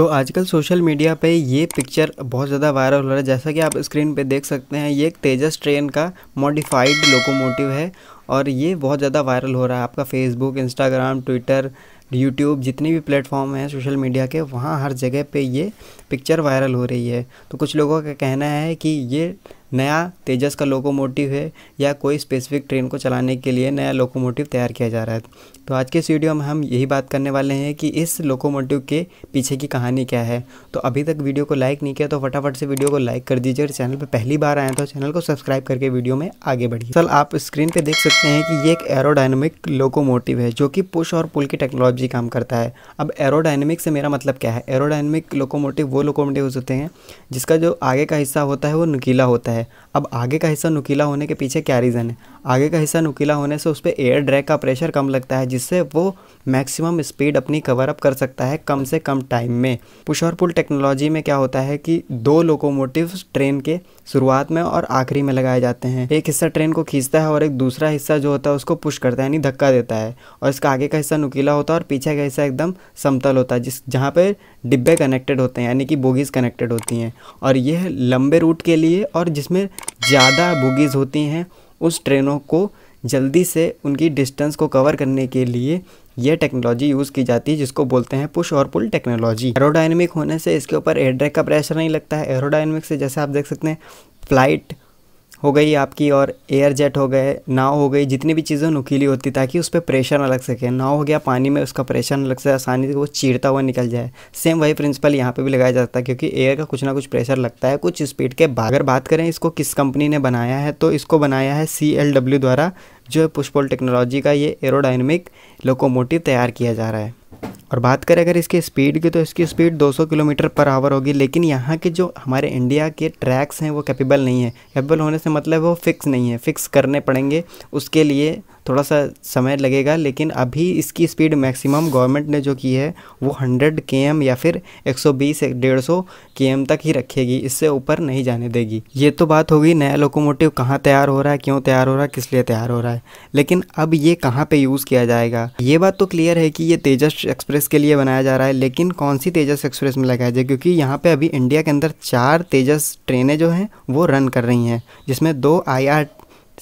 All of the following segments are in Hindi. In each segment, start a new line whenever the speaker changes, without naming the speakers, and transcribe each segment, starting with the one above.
तो आजकल सोशल मीडिया पे ये पिक्चर बहुत ज़्यादा वायरल हो रहा है जैसा कि आप स्क्रीन पे देख सकते हैं ये एक तेजस ट्रेन का मॉडिफाइड लोकोमोटिव है और ये बहुत ज़्यादा वायरल हो रहा है आपका फेसबुक इंस्टाग्राम ट्विटर यूट्यूब जितने भी प्लेटफॉर्म हैं सोशल मीडिया के वहाँ हर जगह पे ये पिक्चर वायरल हो रही है तो कुछ लोगों का कहना है कि ये नया तेजस का लोकोमोटिव है या कोई स्पेसिफिक ट्रेन को चलाने के लिए नया लोकोमोटिव तैयार किया जा रहा है तो आज के इस वीडियो में हम यही बात करने वाले हैं कि इस लोकोमोटिव के पीछे की कहानी क्या है तो अभी तक वीडियो को लाइक नहीं किया तो फटाफट से वीडियो को लाइक कर दीजिए और चैनल पर पहली बार आए तो चैनल को सब्सक्राइब करके वीडियो में आगे बढ़िए सर आप स्क्रीन पर देख सकते हैं कि ये एक एरोडाइनमिक लोकोमोटिव है जो कि पुश और पुल की टेक्नोलॉजी काम करता है अब एरोडाइनमिक से मेरा मतलब क्या है एरोडाइनमिक लोकोमोटिव वो लोकोमोटिव होते हैं जिसका जो आगे का हिस्सा होता है वो नकीला होता है है अब आगे का हिस्सा नुकीला होने के पीछे क्या रीज़न है आगे का हिस्सा नुकीला होने से उस पर एयर ड्रैग का प्रेशर कम लगता है जिससे वो मैक्सिमम स्पीड अपनी कवर अप कर सकता है कम से कम टाइम में पुश और पुल टेक्नोलॉजी में क्या होता है कि दो लोकोमोटिव ट्रेन के शुरुआत में और आखिरी में लगाए जाते हैं एक हिस्सा ट्रेन को खींचता है और एक दूसरा हिस्सा जो होता है उसको पुश करता है यानी धक्का देता है और इसका आगे का हिस्सा नुकीला होता है और पीछे का हिस्सा एकदम समतल होता है जिस जहाँ पर डिब्बे कनेक्टेड होते हैं यानी कि बोगीज़ कनेक्टेड होती हैं और यह लंबे रूट के लिए और जिस जिसमें ज़्यादा बुगीज़ होती हैं उस ट्रेनों को जल्दी से उनकी डिस्टेंस को कवर करने के लिए यह टेक्नोलॉजी यूज़ की जाती है जिसको बोलते हैं पुश और पुल टेक्नोलॉजी एरोडाइनमिक होने से इसके ऊपर एयर ड्रैग का प्रेशर नहीं लगता है एरोडाइनमिक से जैसे आप देख सकते हैं फ्लाइट हो गई आपकी और एयर जेट हो गए नाव हो गई जितनी भी चीज़ें नुकीली होती ताकि उस पर प्रेशर ना लग सके नाव हो गया पानी में उसका प्रेशर ना लग सके आसानी से वो चीरता हुआ निकल जाए सेम वही प्रिंसिपल यहाँ पर भी लगाया जाता है क्योंकि एयर का कुछ ना कुछ प्रेशर लगता है कुछ स्पीड के बाद अगर बात करें इसको किस कंपनी ने बनाया है तो इसको बनाया है सी द्वारा जो है पुष्पोल टेक्नोलॉजी का ये एरोडाइनमिक लोकोमोटिव तैयार किया जा रहा है और बात करें अगर इसकी स्पीड की तो इसकी स्पीड 200 किलोमीटर पर आवर होगी लेकिन यहाँ के जो हमारे इंडिया के ट्रैक्स हैं वो कैपेबल नहीं है कैपेबल होने से मतलब वो फिक्स नहीं है फिक्स करने पड़ेंगे उसके लिए थोड़ा सा समय लगेगा लेकिन अभी इसकी स्पीड मैक्सिमम गवर्नमेंट ने जो की है वो हंड्रेड के या फिर एक सौ बीस डेढ़ सौ के तक ही रखेगी इससे ऊपर नहीं जाने देगी ये तो बात होगी नया लोकोमोटिव कहाँ तैयार हो रहा है क्यों तैयार हो रहा है किस लिए तैयार हो रहा है लेकिन अब ये कहाँ पर यूज़ किया जाएगा ये बात तो क्लियर है कि ये तेजस एक्सप्रेस के लिए बनाया जा रहा है लेकिन कौन सी तेजस एक्सप्रेस में लगाया जाए क्योंकि यहाँ पर अभी इंडिया के अंदर चार तेजस ट्रेनें जो हैं वो रन कर रही हैं जिसमें दो आई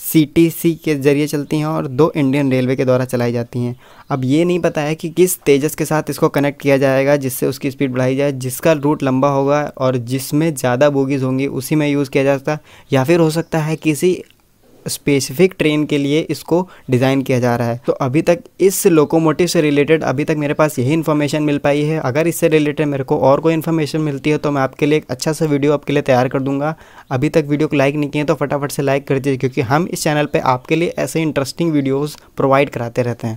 सीटीसी के ज़रिए चलती हैं और दो इंडियन रेलवे के द्वारा चलाई जाती हैं अब ये नहीं पता है कि किस तेजस के साथ इसको कनेक्ट किया जाएगा जिससे उसकी स्पीड बढ़ाई जाए जिसका रूट लंबा होगा और जिसमें ज़्यादा बोगीज़ होंगी उसी में यूज़ किया जा सकता या फिर हो सकता है किसी स्पेसिफिक ट्रेन के लिए इसको डिज़ाइन किया जा रहा है तो अभी तक इस लोकोमोटिव से रिलेटेड अभी तक मेरे पास यही इन्फॉर्मेशन मिल पाई है अगर इससे रिलेटेड मेरे को और कोई इन्फॉर्मेशन मिलती है तो मैं आपके लिए एक अच्छा सा वीडियो आपके लिए तैयार कर दूंगा अभी तक वीडियो को लाइक नहीं किए तो फटाफट से लाइक कर दीजिए क्योंकि हम इस चैनल पर आपके लिए ऐसे इंटरेस्टिंग वीडियोज़ प्रोवाइड कराते रहते हैं